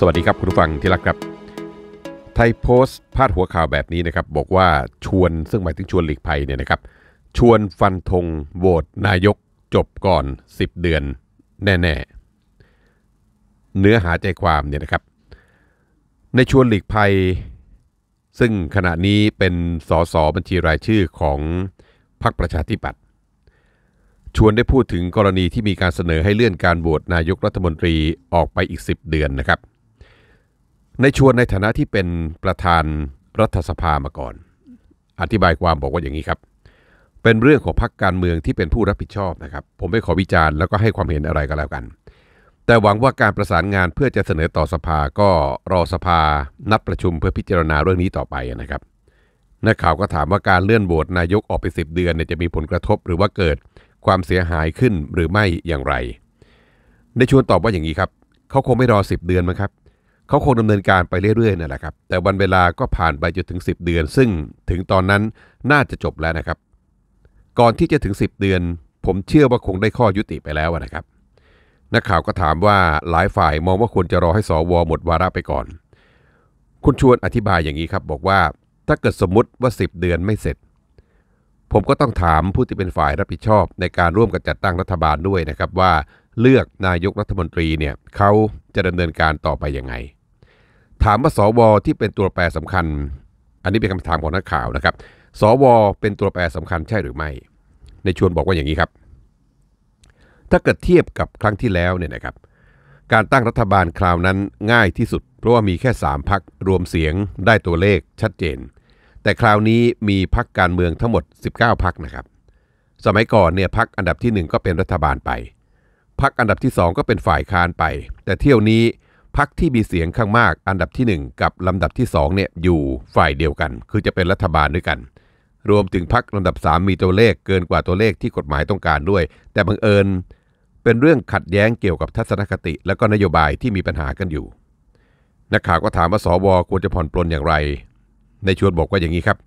สวัสดีครับ คุณผู้ฟังที่รักครับ ไทยโพสต์พาดหัวข่าวแบบนี้นะครับ บอกว่าชวนซึ่งหมายถึงชวนหลีกภัยเนี่ยนะครับ ชวนฟันธงโหวตนายกจบก่อน 10 เดือนแน่ๆ เนื้อหาใจความเนี่ยนะครับ ในชวนหลีกภัย ซึ่งขณะนี้เป็นสสบัญชีรายชื่อของพรรคประชาธิปัตย์ชวนได้พูดถึงกรณีที่มีการเสนอให้เลื่อนการโหวตนายกรัฐมนตรีออกไปอีก 10 เดือนนะครับในชวนในฐานะที่เป็นประธานรัฐสภามาก่อน อธิบายความบอกว่าอย่างนี้ครับ เป็นเรื่องของพรรคการเมืองที่เป็นผู้รับผิดชอบนะครับ ผมไม่ขอวิจารณ์แล้วก็ให้ความเห็นอะไรก็แล้วกัน แต่หวังว่าการประสานงานเพื่อจะเสนอต่อสภาก็รอสภา นัดประชุมเพื่อพิจารณาเรื่องนี้ต่อไปนะครับ นักข่าวก็ถามว่าการเลื่อนโหวตนายกออกไปสิบเดือนเนี่ยจะมีผลกระทบ หรือว่าเกิดความเสียหายขึ้นหรือไม่อย่างไร ในชวนตอบว่าอย่างนี้ครับ เขาคงไม่รอสิบเดือนมั้งครับเขาคงดำเนินการไปเรื่อยๆนั่นแหละครับ แต่วันเวลาก็ผ่านไปจนถึง 10 เดือน ซึ่งถึงตอนนั้นน่าจะจบแล้วนะครับ ก่อนที่จะถึง 10 เดือน ผมเชื่อว่าคงได้ข้อยุติไปแล้วนะครับ นักข่าวก็ถามว่าหลายฝ่ายมองว่าควรจะรอให้สวหมดวาระไปก่อน คุณชวนอธิบายอย่างนี้ครับบอกว่าถ้าเกิดสมมติว่า 10 เดือนไม่เสร็จ ผมก็ต้องถามผู้ที่เป็นฝ่ายรับผิดชอบ ในการร่วมกันจัดตั้งรัฐบาลด้วยนะครับว่าเลือกนายกรัฐมนตรีเนี่ยเขาจะดำเนินการต่อไปยังไงถามว่าสวที่เป็นตัวแปรสำคัญ อันนี้เป็นคำถามของนักข่าวนะครับ สวเป็นตัวแปรสำคัญใช่หรือไม่ในชวนบอกว่าอย่างนี้ครับ ถ้าเกิดเทียบกับครั้งที่แล้วเนี่ยนะครับ การตั้งรัฐบาลคราวนั้นง่ายที่สุดเพราะว่ามีแค่ 3พักรวมเสียงได้ตัวเลขชัดเจน แต่คราวนี้มีพักการเมืองทั้งหมด 19พักนะครับ สมัยก่อนเนี่ยพักอันดับที่ 1 ก็เป็นรัฐบาลไป พักอันดับที่ 2 ก็เป็นฝ่ายค้านไป แต่เที่ยวนี้พรรคที่มีเสียงข้างมาก อันดับที่ 1 กับลำดับที่2เนี่ยอยู่ฝ่ายเดียวกัน คือจะเป็นรัฐบาลด้วยกัน รวมถึงพรรคลำดับ 3 มีตัวเลขเกินกว่าตัวเลขที่กฎหมายต้องการด้วย แต่บังเอิญเป็นเรื่องขัดแย้งเกี่ยวกับทัศนคติและก็นโยบายที่มีปัญหากันอยู่ นักข่าวก็ถามว่า สวควรจะผ่อนปลนอย่างไร ในชวนบอกว่าอย่างนี้ครับ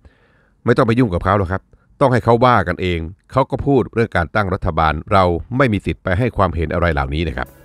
ไม่ต้องไปยุ่งกับเขาหรอกครับ ต้องให้เขาว่ากันเองเขาก็พูดเรื่องการตั้งรัฐบาลเราไม่มีสิทธิ์ไปให้ความเห็นอะไรเหล่านี้นะครับ